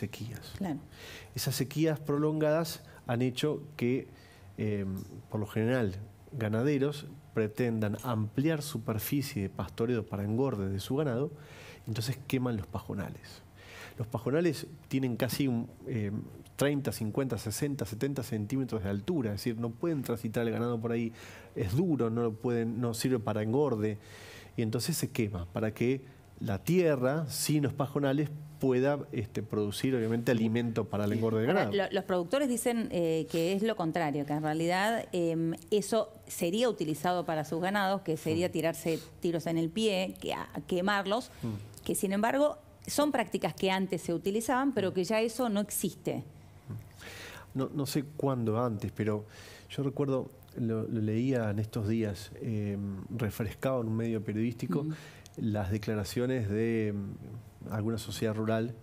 sequías. Esas sequías prolongadas han hecho que, eh, por lo general, ganaderos pretendan ampliar superficie de pastoreo para engorde de su ganado, entonces queman los pajonales. Los pajonales tienen casi 30, 50, 60, 70 centímetros de altura, es decir, no pueden transitar el ganado por ahí, es duro, no, lo pueden, no sirve para engorde, y entonces se quema para que la tierra sin los pajonales pueda este, producir obviamente alimento para el engorde de ganado. los productores dicen eh, que es lo contrario, que en realidad em, eso sería utilizado para sus ganados, que sería mm. tirarse tiros en el pie, que, quemarlos, mm. que sin embargo son prácticas que antes se utilizaban, pero mm. que ya eso no existe. No, no sé cuándo antes, pero yo recuerdo, lo, leía en estos días, em, refrescado en un medio periodístico, las declaraciones de mm, alguna sociedad rural